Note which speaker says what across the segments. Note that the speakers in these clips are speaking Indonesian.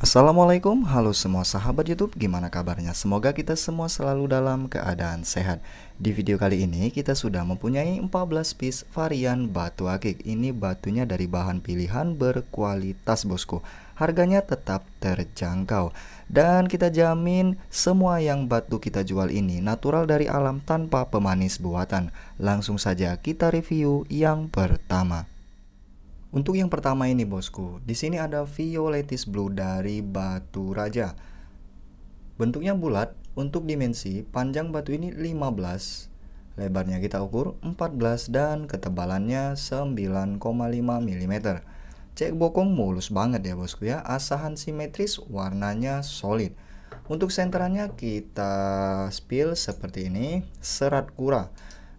Speaker 1: Assalamualaikum, halo semua sahabat YouTube. Gimana kabarnya? Semoga kita semua selalu dalam keadaan sehat. Di video kali ini kita sudah mempunyai 14 piece varian batu akik. Ini batunya dari bahan pilihan berkualitas, Bosku. Harganya tetap terjangkau dan kita jamin semua yang batu kita jual ini natural dari alam tanpa pemanis buatan. Langsung saja kita review yang pertama. Untuk yang pertama ini bosku, di sini ada Violetis Blue dari Batu Raja. Bentuknya bulat, untuk dimensi panjang batu ini 15, lebarnya kita ukur 14 dan ketebalannya 9,5 mm. Cek bokong mulus banget ya bosku ya, asahan simetris, warnanya solid. Untuk senterannya kita spill seperti ini, serat kura.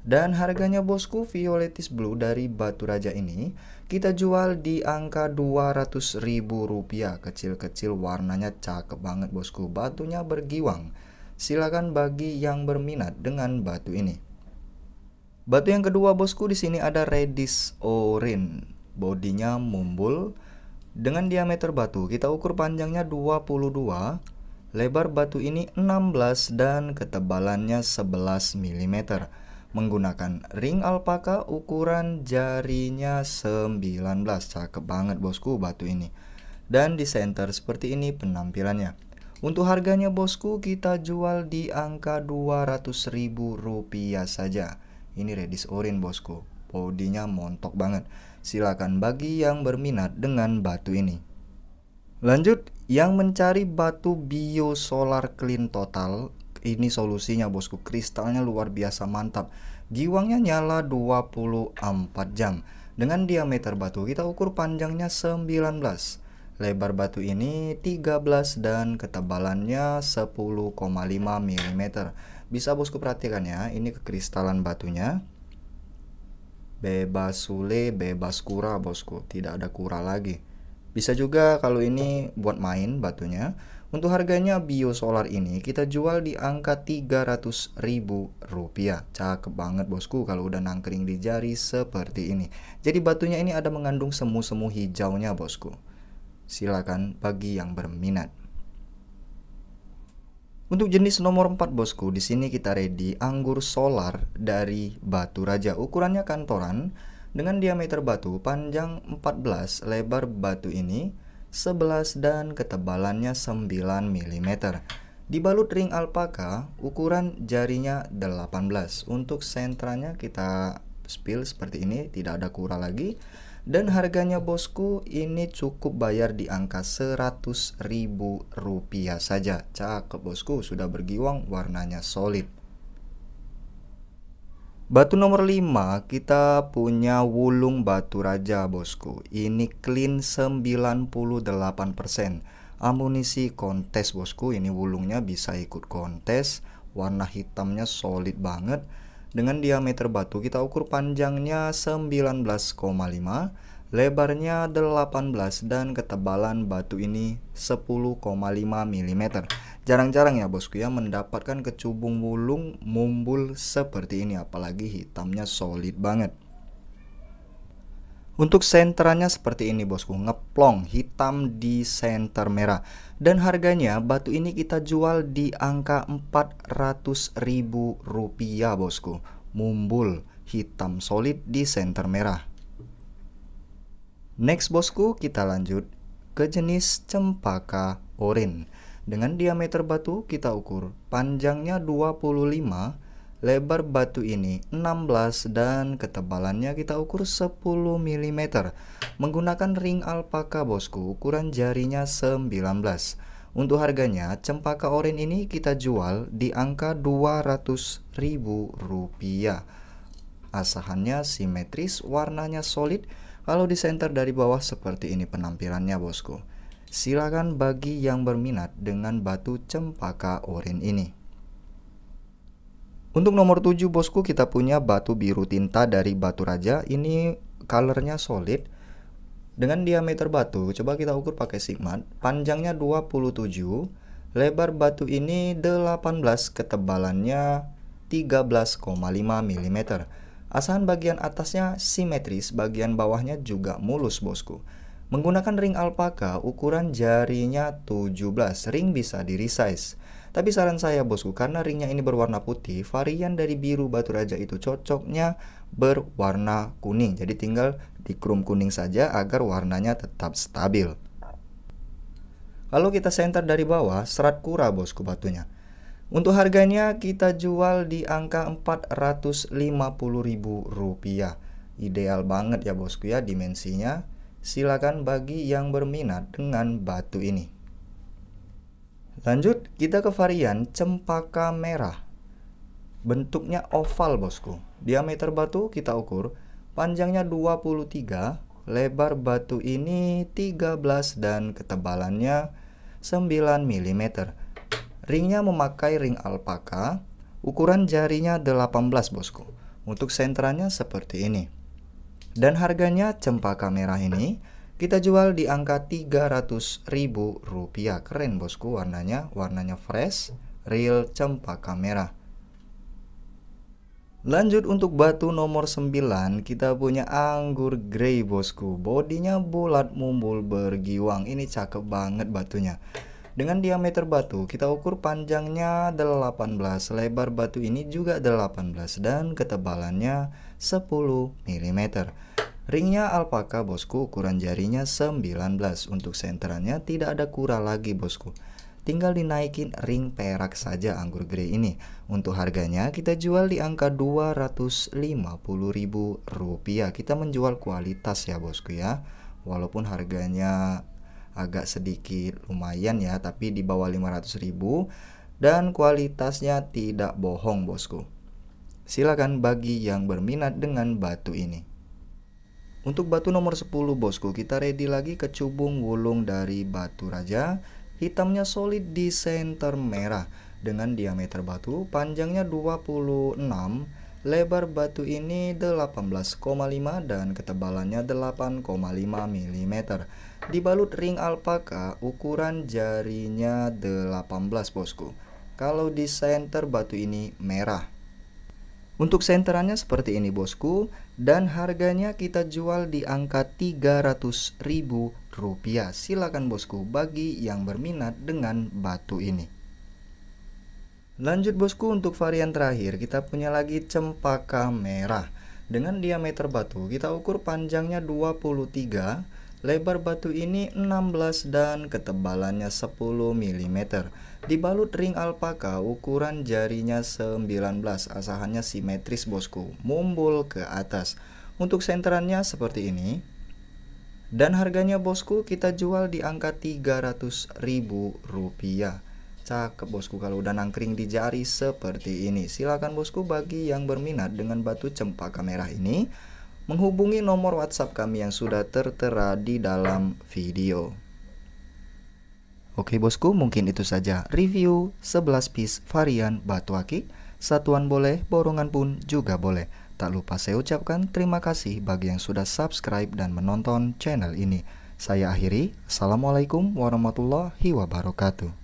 Speaker 1: Dan harganya bosku Violetis Blue dari Batu Raja ini kita jual di angka 200 ribu rupiah kecil-kecil warnanya cakep banget bosku batunya bergiwang silakan bagi yang berminat dengan batu ini batu yang kedua bosku di sini ada redis orin bodinya mumbul dengan diameter batu kita ukur panjangnya 22 lebar batu ini 16 dan ketebalannya 11 mm menggunakan ring alpaka ukuran jarinya 19 cakep banget bosku batu ini dan di center seperti ini penampilannya untuk harganya bosku kita jual di angka 200 ribu rupiah saja ini redis orin bosku bodinya montok banget silakan bagi yang berminat dengan batu ini lanjut yang mencari batu biosolar clean total ini solusinya bosku kristalnya luar biasa mantap giwangnya nyala 24 jam dengan diameter batu kita ukur panjangnya 19 lebar batu ini 13 dan ketebalannya 10,5 mm bisa bosku perhatikan ya ini kekristalan batunya bebas sule bebas kura bosku tidak ada kura lagi bisa juga kalau ini buat main batunya untuk harganya biosolar ini kita jual di angka 300 ribu rupiah. Cakep banget bosku kalau udah nangkring di jari seperti ini. Jadi batunya ini ada mengandung semu-semu hijaunya bosku. Silakan bagi yang berminat. Untuk jenis nomor 4 bosku, di sini kita ready anggur solar dari batu raja. Ukurannya kantoran dengan diameter batu panjang 14, lebar batu ini 11 dan ketebalannya 9 mm. Dibalut ring alpaka, ukuran jarinya 18. Untuk sentranya kita spill seperti ini, tidak ada kura lagi. Dan harganya bosku ini cukup bayar di angka 100 ribu rupiah saja. Cakep bosku, sudah bergiwang warnanya solid. Batu nomor 5 kita punya wulung batu raja bosku Ini clean 98% Amunisi kontes bosku Ini wulungnya bisa ikut kontes Warna hitamnya solid banget Dengan diameter batu kita ukur panjangnya 19,5 Lebarnya 18 dan ketebalan batu ini 10,5 mm Jarang-jarang ya bosku ya mendapatkan kecubung bulung mumbul seperti ini apalagi hitamnya solid banget. Untuk senterannya seperti ini bosku, ngeplong hitam di senter merah. Dan harganya batu ini kita jual di angka 400 ribu rupiah bosku. Mumbul hitam solid di senter merah. Next bosku kita lanjut ke jenis cempaka orin. Dengan diameter batu kita ukur panjangnya 25, lebar batu ini 16 dan ketebalannya kita ukur 10 mm. Menggunakan ring alpaka bosku ukuran jarinya 19. Untuk harganya, cempaka oren ini kita jual di angka 200.000 rupiah. Asahannya simetris, warnanya solid. Kalau disenter dari bawah seperti ini penampilannya bosku. Silakan bagi yang berminat dengan batu cempaka oren ini. Untuk nomor 7 bosku kita punya batu biru tinta dari batu raja Ini colornya solid Dengan diameter batu coba kita ukur pakai sigmat Panjangnya 27 Lebar batu ini 18 ketebalannya 13,5 mm Asahan bagian atasnya simetris bagian bawahnya juga mulus bosku Menggunakan ring alpaka, ukuran jarinya 17, ring bisa di resize. Tapi saran saya bosku, karena ringnya ini berwarna putih, varian dari biru batu raja itu cocoknya berwarna kuning. Jadi tinggal dikrum kuning saja agar warnanya tetap stabil. Lalu kita senter dari bawah, serat kura bosku batunya. Untuk harganya kita jual di angka Rp450.000. Ideal banget ya bosku ya dimensinya. Silakan bagi yang berminat dengan batu ini. Lanjut, kita ke varian cempaka merah. Bentuknya oval, Bosku. Diameter batu kita ukur, panjangnya 23, lebar batu ini 13 dan ketebalannya 9 mm. Ringnya memakai ring alpaka, ukuran jarinya 18, Bosku. Untuk sentranya seperti ini. Dan harganya cempaka merah ini kita jual di angka 300 ribu rupiah keren bosku warnanya warnanya fresh real cempaka merah lanjut untuk batu nomor 9 kita punya anggur grey bosku bodinya bulat mumbul bergiwang ini cakep banget batunya dengan diameter batu, kita ukur panjangnya 18, lebar batu ini juga 18 dan ketebalannya 10 mm. Ringnya alpaka bosku ukuran jarinya 19 Untuk senterannya tidak ada kura lagi bosku Tinggal dinaikin ring perak saja anggur grey ini Untuk harganya kita jual di angka 250 ribu rupiah Kita menjual kualitas ya bosku ya Walaupun harganya agak sedikit lumayan ya tapi di bawah 500 ribu dan kualitasnya tidak bohong bosku. Silakan bagi yang berminat dengan batu ini. Untuk batu nomor 10 bosku kita ready lagi ke cubung wulung dari batu raja Hitamnya solid di center merah dengan diameter batu panjangnya 26 Lebar batu ini 18,5 dan ketebalannya 8,5 mm Dibalut ring alpaka, ukuran jarinya 18 bosku. Kalau di senter batu ini merah. Untuk senterannya seperti ini bosku dan harganya kita jual di angka 300.000 rupiah. Silakan bosku bagi yang berminat dengan batu ini. Lanjut bosku untuk varian terakhir kita punya lagi cempaka merah. Dengan diameter batu kita ukur panjangnya 23 Lebar batu ini 16 dan ketebalannya 10 mm. Dibalut ring alpaka ukuran jarinya 19, asahannya simetris bosku, mumbul ke atas. Untuk senterannya seperti ini. Dan harganya bosku kita jual di angka 300 ribu rupiah cakep bosku kalau udah nangkring di jari seperti ini silakan bosku bagi yang berminat dengan batu cempaka merah ini menghubungi nomor WhatsApp kami yang sudah tertera di dalam video. Oke bosku, mungkin itu saja review 11 piece varian Batuaki. Satuan boleh, borongan pun juga boleh. Tak lupa saya ucapkan terima kasih bagi yang sudah subscribe dan menonton channel ini. Saya akhiri, Assalamualaikum warahmatullahi wabarakatuh.